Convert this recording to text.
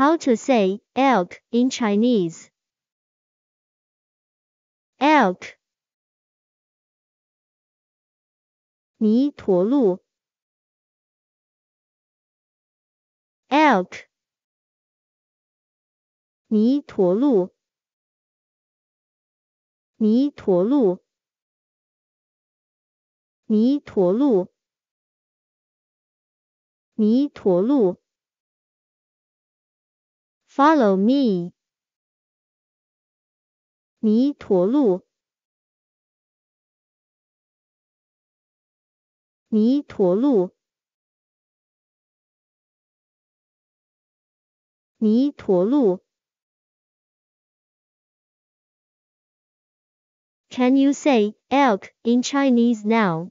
How to say elk in Chinese. Elk. 泥驼鹿 elk 泥驼鹿泥驼鹿泥驼鹿泥驼鹿 Follow me. Can you say elk in Chinese now?